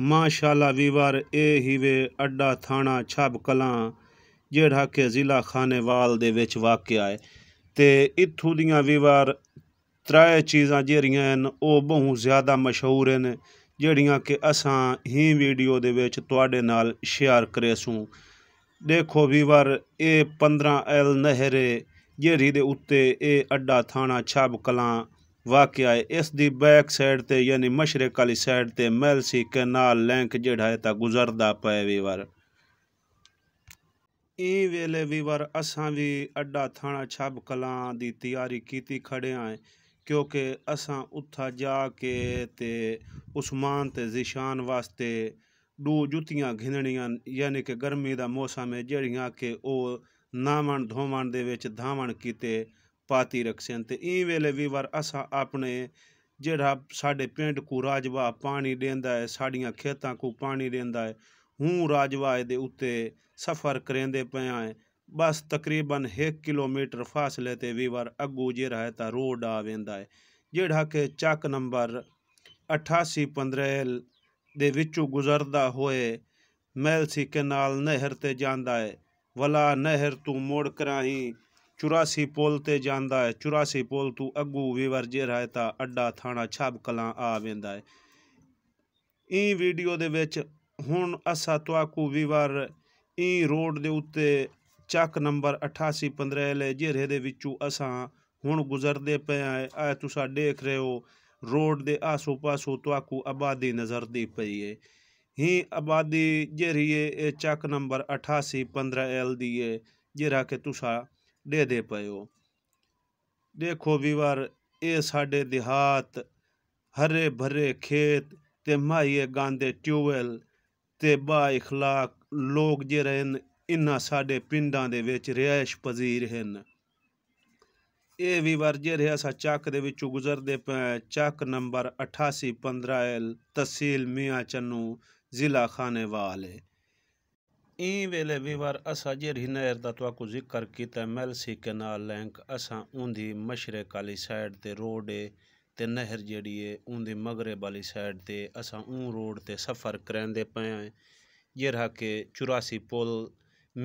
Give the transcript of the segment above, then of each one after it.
ਮਾਸ਼ਾਅੱਲਾ वीवर ਇਹ ਹੀ ਵੇ ਅੱਡਾ ਥਾਣਾ ਛਾਬ ਕਲਾਂ ਜਿਹੜਾ ਕਿ ਜ਼ਿਲ੍ਹਾ ਖਾਨੇਵਾਲ ਦੇ ਵਿੱਚ ਵਾਕਿਆ ਹੈ ਤੇ ਇੱਥੋਂ ਦੀਆਂ ਵੇਵਾਰ ਤਰੇ ਚੀਜ਼ਾਂ ਜਿਹੜੀਆਂ ਹਨ ਉਹ ਬਹੁਤ ਜ਼ਿਆਦਾ ਮਸ਼ਹੂਰ ਹਨ ਜਿਹੜੀਆਂ ਕਿ ਅਸਾਂ ਹੀ ਵੀਡੀਓ ਦੇ ਵਿੱਚ ਤੁਹਾਡੇ ਨਾਲ ਸ਼ੇਅਰ ਕਰੇਸੂ ਦੇਖੋ ਵੀਵਰ ਇਹ 15 ਐਲ ਨਹਿਰੇ ਜਿਹੜੀ ਦੇ ਉੱਤੇ ਇਹ ਅੱਡਾ ਥਾਣਾ ਛਾਬ ਕਲਾਂ ਵਾਕਿਆ ਇਸ ਦੀ ਬੈਕ ਸਾਈਡ ਤੇ ਯਾਨੀ ਮਸ਼ਰਕ ਵਾਲੀ ਸਾਈਡ ਤੇ ਮੈਲਸੀ ਕਨਾਲ ਲੈਂਕ ਜਿਹੜਾ ਹੈ ਤਾਂ ਗੁਜ਼ਰਦਾ ਪਏ ਵੀਵਰ ਇਹ ਵੇਲੇ ਵੀਵਰ ਅਸਾਂ ਵੀ ਅੱਡਾ ਥਾਣਾ ਛੱਬ ਕਲਾਂ ਦੀ ਤਿਆਰੀ ਕੀਤੀ ਖੜੇ ਆਂ ਕਿਉਂਕਿ ਅਸਾਂ ਉੱਥਾ ਜਾ ਕੇ ਤੇ ਉਸਮਾਨ ਤੇ ਜ਼ਿਸ਼ਾਨ ਵਾਸਤੇ ਦੋ ਜੁੱਤੀਆਂ ਘਿੰਣੀਆਂ ਯਾਨੀ ਕਿ ਗਰਮੀ ਦਾ ਮੌਸਮ ਹੈ ਜਿਹੜੀਆਂ ਕਿ ਉਹ ਨਾਵਣ ਧੋਵਣ ਦੇ ਵਿੱਚ ਧਾਵਣ ਕੀਤੇ પાતી ਤੇ ਇਹ ਵੇਲੇ ਵੀ વિવાર ਅਸਾਂ ਆਪਣੇ ਜਿਹੜਾ ਸਾਡੇ ਪਿੰਡ ਕੋ ਰਾਜਵਾ ਪਾਣੀ ਦੇਂਦਾ ਹੈ ਸਾਡੀਆਂ ਖੇਤਾਂ ਕੋ ਪਾਣੀ ਦੇਂਦਾ ਹੈ ਹੂੰ ਰਾਜਵਾ ਦੇ ਉੱਤੇ ਸਫ਼ਰ ਕਰੇਂਦੇ ਪਿਆ ਹੈ ਬਸ ਤਕਰੀਬਨ 1 ਕਿਲੋਮੀਟਰ ਫਾਸਲੇ ਤੇ ਵੀ ਵਾਰ ਅੱਗੂ ਜਿਹੜਾ ਰਹਾ ਤਾਂ ਰੋਡ ਆ ਵੇਂਦਾ ਹੈ ਜਿਹੜਾ ਕਿ ਚੱਕ ਨੰਬਰ 8815 ਦੇ ਵਿੱਚੋਂ ਗੁਜ਼ਰਦਾ ਹੋਏ ਮੈਲਸੀ ਕਨਾਲ ਨਹਿਰ ਤੇ ਜਾਂਦਾ ਹੈ ਵਲਾ ਨਹਿਰ ਤੋਂ ਮੋੜ ਕਰਾਹੀ 84 ਪੁਲ ਤੇ ਜਾਂਦਾ ਹੈ 84 ਪੁਲ ਤੋਂ ਅੱਗੂ ਵੀਵਰ ਜੇ ਰਾਇ ਤਾਂ ਅੱਡਾ ਥਾਣਾ ਛਾਬ ਕਲਾ ਆ ਵੇਂਦਾ ਹੈ ਇਹ ਵੀਡੀਓ ਦੇ ਵਿੱਚ ਹੁਣ ਅਸਾ ਤਵਾਕੂ ਵੀਵਰ ਇਹ ਰੋਡ ਦੇ ਉੱਤੇ ਚੱਕ ਨੰਬਰ 8815 ਲੈ ਰਹੇ ਦੇ ਵਿੱਚੋਂ ਅਸਾਂ ਹੁਣ ਗੁਜ਼ਰਦੇ ਪਏ ਆ ਤੁਸੀਂ ਦੇਖ ਰਹੇ ਹੋ ਰੋਡ ਦੇ ਆਸੋ-ਪਾਸੋ ਤਵਾਕੂ ਆਬਾਦੀ ਨਜ਼ਰਦੀ ਪਈ ਹੈ ਹੀ ਆਬਾਦੀ ਜਿਹੜੀ ਇਹ ਚੱਕ ਨੰਬਰ 8815 ਐਲ ਦੀ ਹੈ ਜਿਹੜਾ ਕਿ ਤੁਸੀਂ ਡੇਦੇ ਪਇਓ ਦੇਖੋ ਵੀਰ ਇਹ ਸਾਡੇ ਦਿਹਾਤ ਹਰੇ ਭਰੇ ਖੇਤ ਤੇ ਮਾਈਏ ਗਾਂਦੇ ਟਿਊਵੈਲ ਤੇ ਬਾ اخلاق ਲੋਕ ਜੇ ਰਹਿਣ ਇਨਾ ਸਾਡੇ ਪਿੰਡਾਂ ਦੇ ਵਿੱਚ ਰਿਹਾਇਸ਼ ਪਜ਼ੀਰ ਹਨ ਇਹ ਵੀ ਵਰਜੇ ਰਿਹਾ ਸਾ ਚੱਕ ਦੇ ਵਿੱਚੋਂ ਗੁਜ਼ਰਦੇ ਪਏ ਚੱਕ ਨੰਬਰ 8815 ਤਹਿਸੀਲ ਮੀਆਂ ਚੰਨੂ ਜ਼ਿਲ੍ਹਾ ਖਾਨੇਵਾਲ ਇਹ ਵੇਲੇ ਵਿਵਾਰ ਅਸਾ ਜੇ ਰਿਨਾਇਰ ਦਾ ਤਵਾ ਕੋ ਜ਼ਿਕਰ ਕੀਤਾ ਮੈਲ ਸੀ ਕਨਾਲ ਲੈਂਕ ਅਸਾ ਉੰਦੀ ਮਸ਼ਰਕ ਵਾਲੀ ਸਾਈਡ ਤੇ ਰੋਡ ਤੇ ਨਹਿਰ ਜਿਹੜੀ ਏ ਉੰਦੀ ਮਗਰਬ ਵਾਲੀ ਸਾਈਡ ਤੇ ਅਸਾ ਉਹ ਰੋਡ ਤੇ ਸਫਰ ਕਰਾਂਦੇ ਪਏ ਆ ਜਿਹੜਾ ਕਿ 84 ਪੁਲ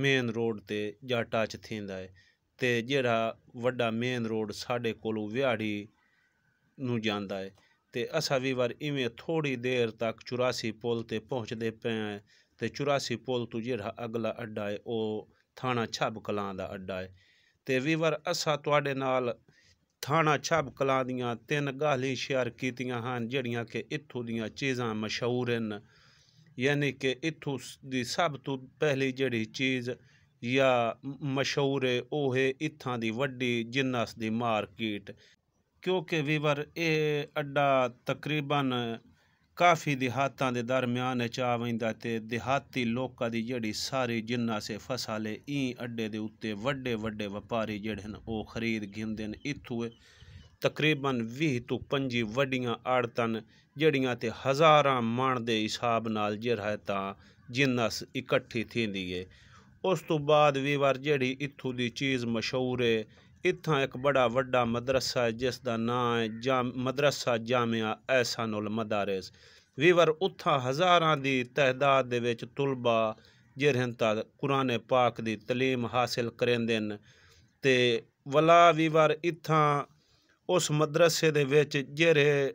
ਮੇਨ ਰੋਡ ਤੇ ਜਾ ਟੱਚ ਥਿੰਦਾ ਏ ਤੇ ਜਿਹੜਾ ਵੱਡਾ ਮੇਨ ਰੋਡ ਸਾਡੇ ਕੋਲੋਂ ਵਿਹਾੜੀ ਨੂੰ ਜਾਂਦਾ ਏ ਤੇ ਅਸਾ ਵੀ ਵਾਰ ਇਵੇਂ ਥੋੜੀ ਦੇਰ ਤੱਕ 84 ਪੁਲ ਤੇ ਪਹੁੰਚਦੇ ਪਏ ਆ ਤੇ 84 ਪੁਲ ਤੋਂ ਜਿਹੜਾ ਅਗਲਾ ਅੱਡਾ ਹੈ ਉਹ ਥਾਣਾ ਛੱਬ ਕਲਾਂ ਦਾ ਅੱਡਾ ਹੈ ਤੇ ਵੀਵਰ ਅਸਾ ਤੁਹਾਡੇ ਨਾਲ ਥਾਣਾ ਛੱਬ ਕਲਾਂ ਦੀਆਂ ਤਿੰਨ ਗਾਹਲੀ ਸ਼ੇਅਰ ਕੀਤੀਆਂ ਹਨ ਜਿਹੜੀਆਂ ਕਿ ਇੱਥੋਂ ਦੀਆਂ ਚੀਜ਼ਾਂ ਮਸ਼ਹੂਰ ਹਨ ਯਾਨੀ ਕਿ ਇੱਥੋਂ ਦੀ ਸਭ ਤੋਂ ਪਹਿਲੀ ਜਿਹੜੀ ਚੀਜ਼ ਜਾਂ ਮਸ਼ਹੂਰ ਹੈ ਉਹ ਹੈ ਇੱਥਾਂ ਦੀ ਵੱਡੀ ਜਿੰਨਸ ਦੀ ਮਾਰਕੀਟ ਕਿਉਂਕਿ ਵੀਵਰ ਇਹ ਅੱਡਾ ਤਕਰੀਬਨ ਕਾਫੀ ਦਿਹਾਤਾਂ ਦੇ ਦਰਮਿਆਨ ਚਾ ਵੈਂਦਾ ਤੇ ਦਿਹਾਤੀ ਲੋਕਾਂ ਦੀ ਜਿਹੜੀ ਸਾਰੀ ਜਿੰਨਾ ਸੇ ਫਸਾਲੇ ਈ ਅੱਡੇ ਦੇ ਉੱਤੇ ਵੱਡੇ ਵੱਡੇ ਵਪਾਰੀ ਜਿਹੜੇ ਨੇ ਉਹ ਖਰੀਦ ਗਿੰਦੇ ਨੇ ਇੱਥੋਂ ਤਕਰੀਬਨ 20 ਤੋਂ 25 ਵੱਡੀਆਂ ਆੜਤਾਂ ਜਿਹੜੀਆਂ ਤੇ ਹਜ਼ਾਰਾਂ ਮਣ ਦੇ ਹਿਸਾਬ ਨਾਲ ਜਿਹੜਾ ਤਾਂ ਜਿੰਨਾ ਇਕੱਠੀ ਥੀਂਦੀ ਏ ਉਸ ਤੋਂ ਬਾਅਦ ਵੀ ਵਰ ਜਿਹੜੀ ਇੱਥੋਂ ਦੀ ਚੀਜ਼ ਮਸ਼ਹੂਰ ਏ ਇੱਥਾਂ ਇੱਕ ਬੜਾ ਵੱਡਾ ਮਦਰਸਾ ਹੈ ਜਿਸ ਦਾ ਨਾਂ ਹੈ ਜਾ ਮਦਰਸਾ ਜਾਮਿਆ ਐਸਾਨੁਲ ਮਦਾਰਿਸ ਵੀਵਰ ਉੱਥਾਂ ਹਜ਼ਾਰਾਂ ਦੀ ਤਹਿਦਾਦ ਦੇ ਵਿੱਚ ਤੁਲਬਾ ਜਿਹਨਾਂ ਤਾਂ ਕੁਰਾਨ ਪਾਕ ਦੀ تعلیم ਹਾਸਲ ਕਰਦੇ ਨੇ ਤੇ ਵਲਾ ਵੀਵਰ ਇੱਥਾਂ ਉਸ ਮਦਰਸੇ ਦੇ ਵਿੱਚ ਜਿਹੜੇ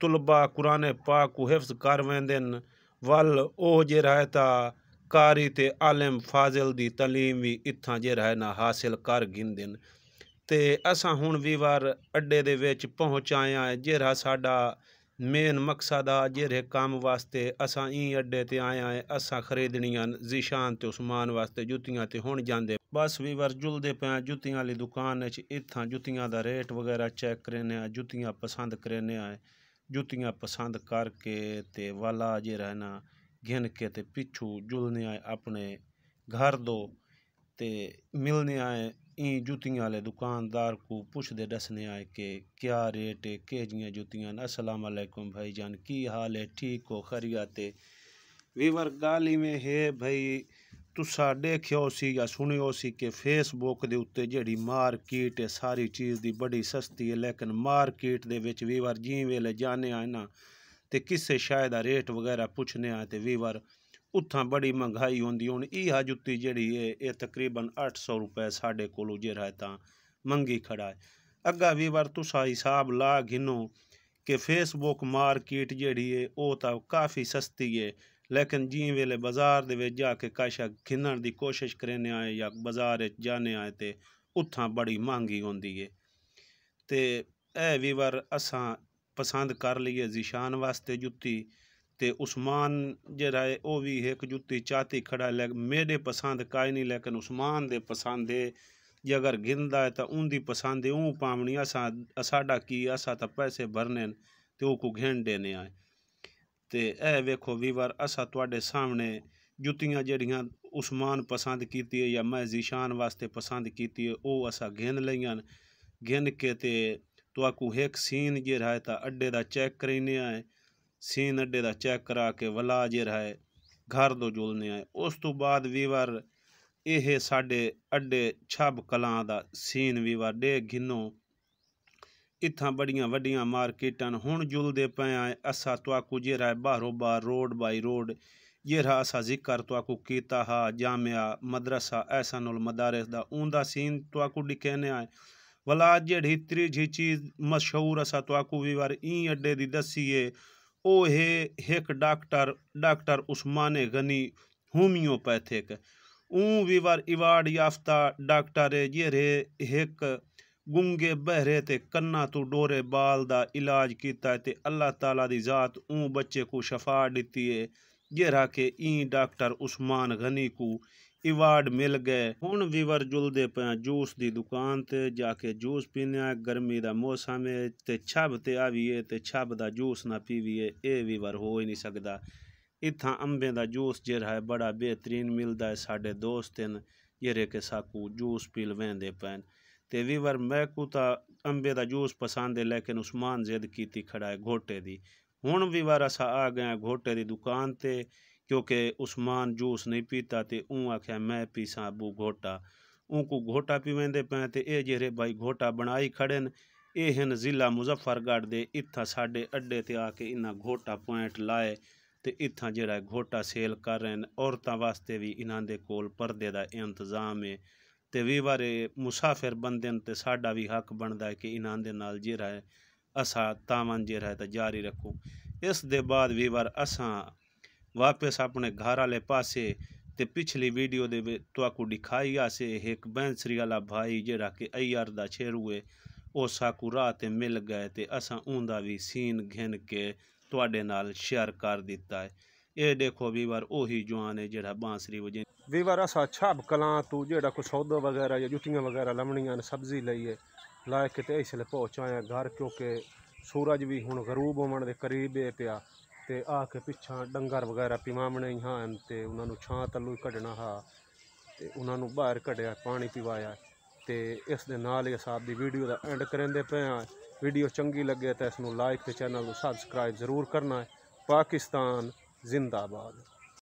ਤੁਲਬਾ ਕੁਰਾਨ ਪਾਕ ਨੂੰ ਹਿਫਜ਼ ਕਰ ਵੰਦੇ ਨੇ ਵੱਲ ਉਹ ਜਿਹੜਾ ਹੈ ਤਾਂ कारी ते आलिम फाजिल दी तलीम भी इत्थां जेह्ड़ा है ना हासिल कर गिनदे न ते असां हुन वी वार अड्डे दे विच पहुंच आया ऐ जेह्ड़ा साडा मेन मकसद आ जेह्ड़े कम्म वास्ते असां ई अड्डे ते आया ऐ असां खरीदनियां न जीशान ते उस्मान वास्ते जुत्तियां ते हुन जांदे बस वी वार जुलदे पयां जुत्तियां आह्ली दुकान च इत्थां जुत्तियां दा रेट वगैरा चैक करने आं जुत्तियां पसंद करने आं जुत्तियां पसंद करके ते वाला जेह्ड़ा है ना ਗਿਣ ਕੇ ਤੇ ਪਿੱਛੂ ਜੁਲਨੇ ਆਏ ਆਪਣੇ ਘਰ ਦੋ ਤੇ ਮਿਲਨੇ ਆਏ ਇਹ ਜੁੱਤੀਆਂ ਵਾਲੇ ਦੁਕਾਨਦਾਰ ਕੋ ਪੁੱਛਦੇ ਦੱਸਨੇ ਆਏ ਕਿ ਕੀ ਰੇਟ ਹੈ ਕਿ ਜੀਆਂ ਜੁੱਤੀਆਂ ਨਾ ਅਸਲਾਮ ਅਲੈਕੁਮ ਭਾਈ ਜਾਨ ਕੀ ਹਾਲ ਹੈ ਠੀਕ ਹੋ ਖਰੀਆ ਤੇ ਵੀਵਰ ਗਾਲੀ ਮੇ ਹੈ ਭਾਈ ਤੂੰ ਤੁਸਾਂ ਦੇਖਿਓ ਸੀ ਜਾਂ ਸੁਣਿਓ ਸੀ ਕਿ ਫੇਸਬੁੱਕ ਦੇ ਉੱਤੇ ਜਿਹੜੀ ਮਾਰਕੀਟ ਹੈ ਸਾਰੀ ਚੀਜ਼ ਦੀ ਬੜੀ ਸਸਤੀ ਹੈ ਲੇਕਿਨ ਮਾਰਕੀਟ ਦੇ ਵਿੱਚ ਵੀਵਰ ਜੀ ਵੇਲੇ ਜਾਣਿਆ ਨਾ ਤੇ ਕਿਸੇ ਸ਼ਾਇਦ ਦਾ ਰੇਟ ਵਗੈਰਾ ਪੁੱਛਨੇ ਆ ਤੇ ਵੀ ਵਾਰ ਉੱਥਾਂ ਬੜੀ ਮਹਿੰਗਾਈ ਹੁੰਦੀ ਹੁਣ ਇਹ ਆ ਜੁੱਤੀ ਜਿਹੜੀ ਏ ਇਹ ਤਕਰੀਬਨ 800 ਰੁਪਏ ਸਾਡੇ ਕੋਲੋਂ ਜਿਹੜਾ ਤਾਂ ਮੰਗੀ ਖੜਾ ਹੈ ਅੱਗਾ ਵੀ ਵਾਰ ਤੁਸੀਂ ਹਿਸਾਬ ਲਾ ਗਿਨੋ ਕਿ ਫੇਸਬੁੱਕ ਮਾਰਕੀਟ ਜਿਹੜੀ ਏ ਉਹ ਤਾਂ ਕਾਫੀ ਸਸਤੀ ਏ ਲੇਕਿਨ ਜੀ ਵੇਲੇ ਬਾਜ਼ਾਰ ਦੇ ਵਿੱਚ ਜਾ ਕੇ ਕਾਸ਼ਾ ਖਿੰਨਣ ਦੀ ਕੋਸ਼ਿਸ਼ ਕਰਨੇ ਆਏ ਜਾਂ ਬਾਜ਼ਾਰ ਵਿੱਚ ਜਾਣੇ ਆਏ ਤੇ ਉੱਥਾਂ ਬੜੀ ਮਹਿੰਗੀ ਹੁੰਦੀ ਏ ਤੇ ਇਹ ਵੀ ਵਾਰ ਅਸਾਂ ਪਸੰਦ ਕਰ ਲਈਏ ਜ਼ਿਸ਼ਾਨ ਵਾਸਤੇ ਜੁੱਤੀ ਤੇ ਉਸਮਾਨ ਜਿਹੜਾ ਹੈ ਉਹ ਵੀ ਇੱਕ ਜੁੱਤੀ ਚਾਤੀ ਖੜਾ ਲੈ ਮੇਰੇ ਪਸੰਦ ਕਾਇ ਨਹੀਂ ਲੇਕਿਨ ਉਸਮਾਨ ਦੇ ਪਸੰਦ ਹੈ ਜੇ ਅਗਰ ਗਿੰਦਾ ਹੈ ਤਾਂ ਉਹਦੀ ਪਸੰਦ ਹੈ ਉਹ ਪਾਵਣੀ ਆ ਸਾਡਾ ਕੀ ਆ ਸਾ ਤਾਂ ਪੈਸੇ ਭਰਨੇ ਤੇ ਉਹ ਕੋ ਘੇਣ ਦੇਨੇ ਆ ਤੇ ਇਹ ਵੇਖੋ ਵੀ ਵਾਰ ਤੁਹਾਡੇ ਸਾਹਮਣੇ ਜੁੱਤੀਆਂ ਜਿਹੜੀਆਂ ਉਸਮਾਨ ਪਸੰਦ ਕੀਤੀ ਹੈ ਜਾਂ ਮੈਂ ਜ਼ਿਸ਼ਾਨ ਵਾਸਤੇ ਪਸੰਦ ਕੀਤੀ ਹੈ ਉਹ ਅਸਾ ਗਿੰਨ ਲਈਆਂ ਗਿੰਨ ਕੇ ਤੇ तो आकू एक ਸੀਨ जे रहा है ਅੱਡੇ ਦਾ ਚੈੱਕ ਕਰੀਨੇ करीने ਸੀਨ ਅੱਡੇ ਦਾ ਚੈੱਕ ਕਰਾ ਕੇ के वला ਘਰ ਤੋਂ ਜੁਲਨੇ घर ਉਸ ਤੋਂ ਬਾਅਦ ਵੀਵਰ ਇਹ ਸਾਡੇ ਅੱਡੇ ਛੱਬ ਕਲਾਂ ਦਾ ਸੀਨ ਵੀ ਦੇ ਘਿੰਨੋ ਇਥਾਂ ਬੜੀਆਂ ਵੱਡੀਆਂ ਮਾਰਕੀਟਾਂ ਹੁਣ ਜੁਲਦੇ ਪਏ ਆ ਅਸਾ ਜੇ ਜਿਹੜਾ ਬਾਹਰੋਂ ਬਾਹਰ ਰੋਡ ਬਾਈ ਰੋਡ ਰਹਾ ਅਸਾ ਜ਼ਿਕਰ ਤਵਾਕੂ ਕੀਤਾ ਹਾ ਜਾਮਿਆ ਮਦਰਸਾ ਐਸਨੁਲ ਮਦਾਰਿਸ ਦਾ ਉਹਦਾ ਸੀਨ ਤਵਾਕੂ ਡਿਕੇਨੇ ਆ ਵਲਾ ਜਿਹੜੀ ਤ੍ਰਿਜੀ ਚੀਜ਼ ਮਸ਼ਹੂਰ ਅਸਾ ਤੋ ਆਕੂ ਵੀ ਵਾਰ ਈ ਅੱਡੇ ਦੀ ਦਸੀਏ ਉਹ ਹੈ ਇੱਕ doctor doctor Usman Ghani homeopathic ਉਹ ਵੀ ਵਾਰ ਇਵਾਰਡ ਯਾਫਤਾ ਡਾਕਟਰ ਹੈ ਜੇ ਰੇ ਇੱਕ ਗੁੰਗੇ ਬਹਿਰੇ ਤੇ ਕੰਨਾ ਤੋਂ ਡੋਰੇ ਬਾਲ ਦਾ ਇਲਾਜ ਕੀਤਾ ਤੇ ਅੱਲਾਹ ਤਾਲਾ ਦੀ ਜ਼ਾਤ ਉਹ ਬੱਚੇ ਕੋ ਸ਼ਫਾ ਦਿੱਤੀ ਹੈ ਜੇ ਰਾਕੇ ਈ ਡਾਕਟਰ ਉਸਮਾਨ ਗਨੀ ਕੋ ਅਵਾਰਡ ਮਿਲ ਗਏ ਹੁਣ ਵੀਵਰ ਜੁਲਦੇ ਪਿਆ ਜੂਸ ਦੀ ਦੁਕਾਨ ਤੇ ਜਾ ਕੇ ਜੂਸ ਪੀਨਿਆ ਗਰਮੀ ਦਾ ਮੌਸਮ ਹੈ ਤੇ ਛੱਬ ਤੇ ਆਵੀਏ ਤੇ ਛੱਬ ਦਾ ਜੂਸ ਨਾ ਪੀਵੀਏ ਇਹ ਵੀਵਰ ਹੋ ਹੀ ਨਹੀਂ ਸਕਦਾ ਇੱਥਾਂ ਅੰਬੇ ਦਾ ਜੂਸ ਜਿਹੜਾ ਹੈ ਬੜਾ ਬਿਹਤਰੀਨ ਮਿਲਦਾ ਹੈ ਸਾਡੇ ਦੋਸਤ ਹਨ ਜਿਹੜੇ ਕਿ ਸਾਕੂ ਜੂਸ ਪੀ ਲਵੇਂਦੇ ਪੈਣ ਤੇ ਵੀਵਰ ਮੈਂ ਕੋ ਤਾਂ ਅੰਬੇ ਦਾ ਜੂਸ ਪਸੰਦ ਹੈ ਲੇਕਿਨ ਉਸਮਾਨ ਜ਼ਿੱਦ ਕੀਤੀ ਖੜਾ ਹੈ ਘੋਟੇ ਦੀ ਹੁਣ ਵੀਵਰ ਅਸਾ ਆ ਗਏ ਘੋਟੇ ਦੀ ਦੁਕਾਨ ਤੇ ਕਿਉਂਕਿ ਉਸਮਾਨ ਜੂਸ ਨਹੀਂ ਪੀਤਾ ਤੇ ਉਹ ਆਖਿਆ ਮੈਂ ਪੀਸਾਂ ਬੂ ਘੋਟਾ ਉਹ ਕੋ ਘੋਟਾ ਪੀਵੰਦੇ ਪੈ ਤੇ ਇਹ ਜਿਹੜੇ ਭਾਈ ਘੋਟਾ ਬਣਾਈ ਖੜੇ ਨੇ ਇਹ ਹਨ ਜ਼ਿਲ੍ਹਾ ਮੁਜ਼ਫਰਗੜ ਦੇ ਇੱਥਾ ਸਾਡੇ ਅੱਡੇ ਤੇ ਆ ਕੇ ਇਹਨਾਂ ਘੋਟਾ ਪੁਆਇੰਟ ਲਾਏ ਤੇ ਇੱਥਾਂ ਜਿਹੜਾ ਘੋਟਾ ਸੇਲ ਕਰ ਰਹੇ ਨੇ ਔਰਤਾਂ ਵਾਸਤੇ ਵੀ ਇਹਨਾਂ ਦੇ ਕੋਲ ਪਰਦੇ ਦਾ ਇੰਤਜ਼ਾਮ ਹੈ ਤੇ ਵੀ ਵਾਰੇ ਮੁਸਾਫਿਰ ਬੰਦੇ ਨੇ ਤੇ ਸਾਡਾ ਵੀ ਹੱਕ ਬਣਦਾ ਕਿ ਇਹਨਾਂ ਦੇ ਨਾਲ ਜਿਹੜਾ ਅਸਾ ਤਾਵਨ ਜਿਹੜਾ ਤਾਂ ਜਾਰੀ ਰੱਖੋ ਇਸ ਦੇ ਬਾਅਦ ਵੀ ਵਾਰ ਅਸਾਂ ਵਾਪਸ ਆਪਣੇ ਘਰ ਵਾਲੇ ਪਾਸੇ ਤੇ ਪਿਛਲੀ ਵੀਡੀਓ ਦੇ ਵਿੱਚ ਕੋ ਦਿਖਾਈ ਸੀ ਇੱਕ ਬੈਂਸਰੀ ਵਾਲਾ ਭਾਈ ਜਿਹੜਾ ਕਿ ਅਈਰ ਦਾ ਛੇਰੂਏ ਹੈ ਉਹ ਸਾਕੂ ਰਾਹ ਤੇ ਮਿਲ ਗਏ ਤੇ ਅਸਾਂ ਉਹਦਾ ਵੀ ਸੀਨ ਘਿਨ ਕੇ ਤੁਹਾਡੇ ਨਾਲ ਸ਼ੇਅਰ ਕਰ ਦਿੱਤਾ ਹੈ ਇਹ ਦੇਖੋ ਵੀਰ ਉਹੀ ਜਵਾਨ ਹੈ ਜਿਹੜਾ ਬਾਂਸਰੀ ਵਜੇ ਵੀਰ ਅਸਾਂ ਛਾਪ ਕਲਾਂ ਤੂੰ ਜਿਹੜਾ ਕੋ ਸੌਦਾ ਵਗੈਰਾ ਜਾਂ ਜੁੱਤੀਆਂ ਵਗੈਰਾ ਲਮਣੀਆਂ ਨੇ ਸਬਜ਼ੀ ਲਈਏ ਲਾਇਕ ਤੇ ਇਸ ਲਈ ਪਹੁੰਚਾਇਆ ਘਰ ਕਿਉਂਕਿ ਸੂਰਜ ਵੀ ਹੁਣ ਗਰੂਬ ਹੋਣ ਦੇ ਕਰੀਬ ਹੈ ਪਿਆ ਤੇ ਆ ਕੇ ਪਿੱਛਾ ਡੰਗਰ ਵਗੈਰਾ ਪਿਵਾਵਣੇ ਹਾਂ ਤੇ ਉਹਨਾਂ ਨੂੰ ਛਾਂ ਤਲੂ ਕੱਢਣਾ ਹਾ ਤੇ ਉਹਨਾਂ ਨੂੰ ਬਾਹਰ ਕੱਢਿਆ ਪਾਣੀ ਪਿਵਾਇਆ ਤੇ ਇਸ ਦੇ ਨਾਲ ਹੀ ਸਾਹਿਬ ਦੀ ਵੀਡੀਓ ਦਾ ਐਂਡ ਕਰਦੇ ਪਏ ਆ ਵੀਡੀਓ ਚੰਗੀ ਲੱਗੇ ਤਾਂ ਇਸ ਨੂੰ ਲਾਈਕ ਤੇ ਚੈਨਲ ਨੂੰ ਸਬਸਕ੍ਰਾਈਬ ਜ਼ਰੂਰ ਕਰਨਾ ਹੈ ਪਾਕਿਸਤਾਨ ਜ਼ਿੰਦਾਬਾਦ